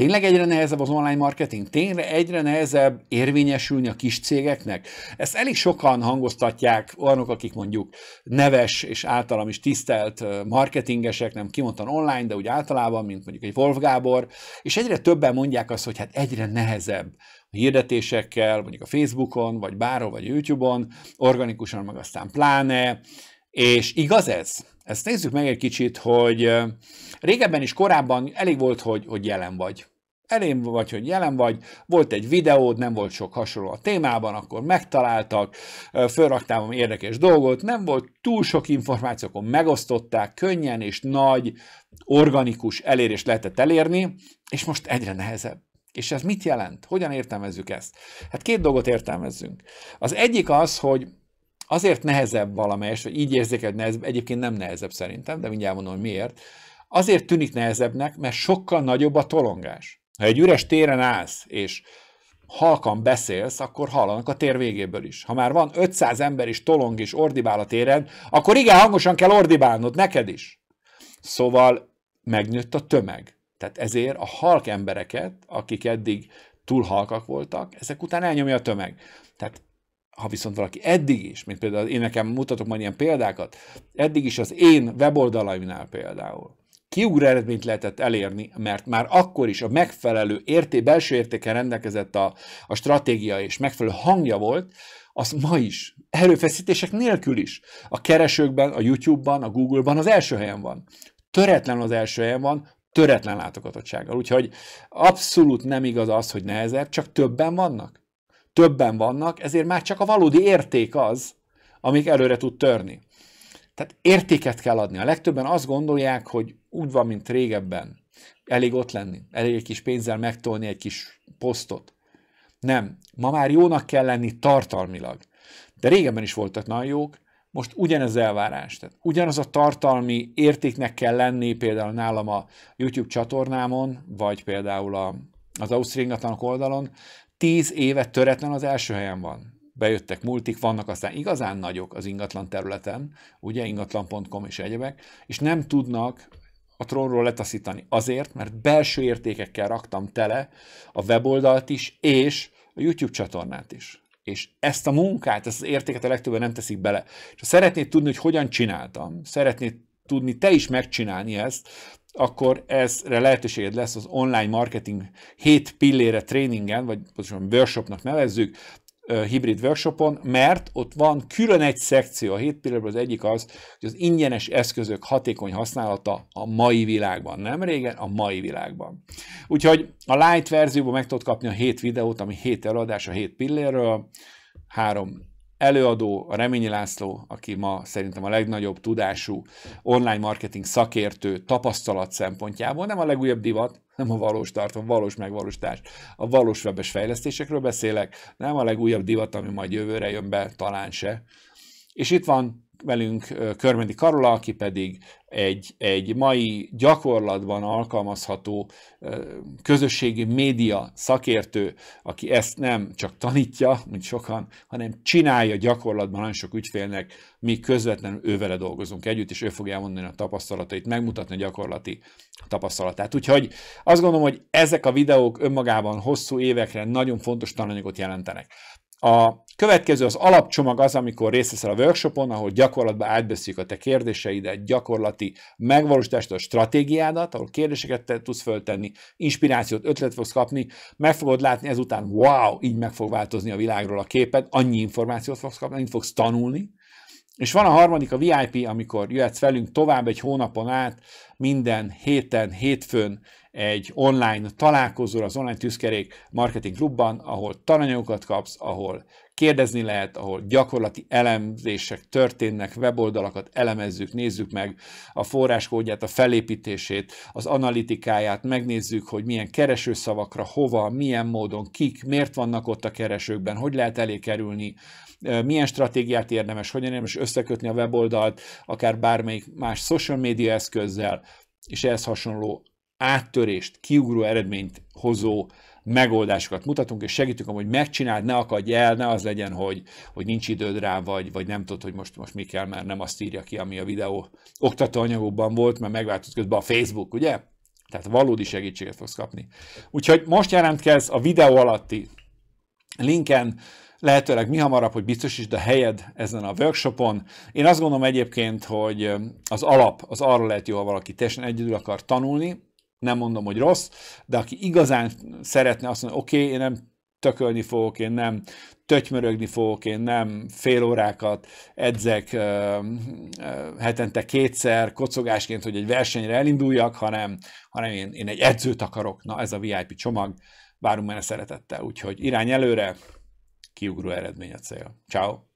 Tényleg egyre nehezebb az online marketing? Tényleg egyre nehezebb érvényesülni a kis cégeknek? Ezt elég sokan hangoztatják olyanok, akik mondjuk neves és általam is tisztelt marketingesek, nem kimondtan online, de úgy általában, mint mondjuk egy Wolf Gábor, és egyre többen mondják azt, hogy hát egyre nehezebb a hirdetésekkel, mondjuk a Facebookon, vagy bárhol, vagy YouTube-on, organikusan, meg aztán pláne, és igaz ez? Ezt nézzük meg egy kicsit, hogy régebben is korábban elég volt, hogy, hogy jelen vagy. Elém vagy, hogy jelen vagy, volt egy videód, nem volt sok hasonló a témában, akkor megtaláltak, fölraktál érdekes dolgot, nem volt túl sok információ, akkor megosztották, könnyen és nagy, organikus elérést lehetett elérni, és most egyre nehezebb. És ez mit jelent? Hogyan értelmezzük ezt? Hát két dolgot értelmezzünk. Az egyik az, hogy Azért nehezebb valamelyes, hogy így érzékeled nehezebb, egyébként nem nehezebb szerintem, de mindjárt mondom, hogy miért. Azért tűnik nehezebbnek, mert sokkal nagyobb a tolongás. Ha egy üres téren állsz, és halkan beszélsz, akkor hallanak a tér végéből is. Ha már van 500 ember is tolong és ordibál a téren, akkor igen hangosan kell ordibálnod, neked is. Szóval megnőtt a tömeg. Tehát ezért a halk embereket, akik eddig túl halkak voltak, ezek után elnyomja a tömeg. Tehát ha viszont valaki eddig is, mint például én nekem mutatok majd ilyen példákat, eddig is az én weboldalaimnál például kiugró eredményt lehetett elérni, mert már akkor is a megfelelő érté, belső értéken rendelkezett a, a stratégia és megfelelő hangja volt, az ma is, erőfeszítések nélkül is. A keresőkben, a YouTube-ban, a Google-ban az első helyen van. Töretlen az első helyen van, töretlen látogatottsággal. Úgyhogy abszolút nem igaz az, hogy nehezebb, csak többen vannak többen vannak, ezért már csak a valódi érték az, amik előre tud törni. Tehát értéket kell adni. A legtöbben azt gondolják, hogy úgy van, mint régebben. Elég ott lenni, elég egy kis pénzzel megtolni egy kis posztot. Nem, ma már jónak kell lenni tartalmilag. De régebben is voltak nagyon jók, most ugyanez elvárás. Tehát ugyanaz a tartalmi értéknek kell lenni például nálam a YouTube csatornámon, vagy például a, az Ausztria oldalon, tíz éve töretlen az első helyen van. Bejöttek multik, vannak aztán igazán nagyok az ingatlan területen, ugye ingatlan.com és egyebek, és nem tudnak a trónról letaszítani. Azért, mert belső értékekkel raktam tele a weboldalt is, és a YouTube csatornát is. És ezt a munkát, ezt az értéket a legtöbben nem teszik bele. És ha szeretnéd tudni, hogy hogyan csináltam, szeretnéd tudni te is megcsinálni ezt, akkor ezre lehetőséged lesz az online marketing 7 pillére tréningen, vagy pontosan workshopnak nevezzük, hibrid workshopon, mert ott van külön egy szekció, a 7 pillérből az egyik az, hogy az ingyenes eszközök hatékony használata a mai világban, nem régen, a mai világban. Úgyhogy a light verzióban meg tudod kapni a 7 videót, ami 7 eladás a 7 pillérről, három előadó, a Reményi László, aki ma szerintem a legnagyobb tudású online marketing szakértő tapasztalat szempontjából, nem a legújabb divat, nem a valós tartom, valós megvalósítás, a valós webes fejlesztésekről beszélek, nem a legújabb divat, ami majd jövőre jön be, talán se. És itt van velünk Körmendi Karola, aki pedig egy, egy mai gyakorlatban alkalmazható közösségi média szakértő, aki ezt nem csak tanítja, mint sokan, hanem csinálja gyakorlatban nagyon sok ügyfélnek, mi közvetlenül ővele dolgozunk együtt, és ő fogja elmondani a tapasztalatait, megmutatni a gyakorlati tapasztalatát. Úgyhogy azt gondolom, hogy ezek a videók önmagában hosszú évekre nagyon fontos tananyagot jelentenek. A következő az alapcsomag az, amikor részt veszel a workshopon, ahol gyakorlatban átbeszéljük a te kérdéseidet, gyakorlati megvalósítást, a stratégiádat, ahol kérdéseket te tudsz föltenni, inspirációt, ötletet fogsz kapni, meg fogod látni ezután, wow, így meg fog változni a világról a képed, annyi információt fogsz kapni, annyit fogsz tanulni, és van a harmadik, a VIP, amikor jöhetsz velünk tovább egy hónapon át, minden héten, hétfőn egy online találkozóra az online tűzkerék marketing klubban, ahol tananyagokat kapsz, ahol kérdezni lehet, ahol gyakorlati elemzések történnek, weboldalakat elemezzük, nézzük meg a forráskódját, a felépítését, az analitikáját, megnézzük, hogy milyen keresőszavakra, hova, milyen módon, kik, miért vannak ott a keresőkben, hogy lehet elé kerülni, milyen stratégiát érdemes, hogyan érdemes összekötni a weboldalt, akár bármelyik más social media eszközzel, és ehhez hasonló áttörést, kiugró eredményt hozó megoldásokat mutatunk, és segítünk, hogy megcsináld, ne akadj el, ne az legyen, hogy, hogy nincs időd rá, vagy, vagy nem tudod, hogy most, most mi kell, mert nem azt írja ki, ami a videó oktatóanyagokban volt, mert megváltozott közben a Facebook, ugye? Tehát valódi segítséget fogsz kapni. Úgyhogy most jelentkezz a videó alatti linken, lehetőleg mi hamarabb, hogy biztosítsd a helyed ezen a workshopon. Én azt gondolom egyébként, hogy az alap az arra lehet jó, ha valaki teljesen egyedül akar tanulni, nem mondom, hogy rossz, de aki igazán szeretne azt mondani, oké, okay, én nem tökölni fogok, én nem tötymörögni fogok, én nem fél órákat edzek ö, ö, hetente kétszer kocogásként, hogy egy versenyre elinduljak, hanem, hanem én, én egy edzőt akarok. Na ez a VIP csomag, várunk menne szeretettel, úgyhogy irány előre, kiugró eredmény a cél. Ciao.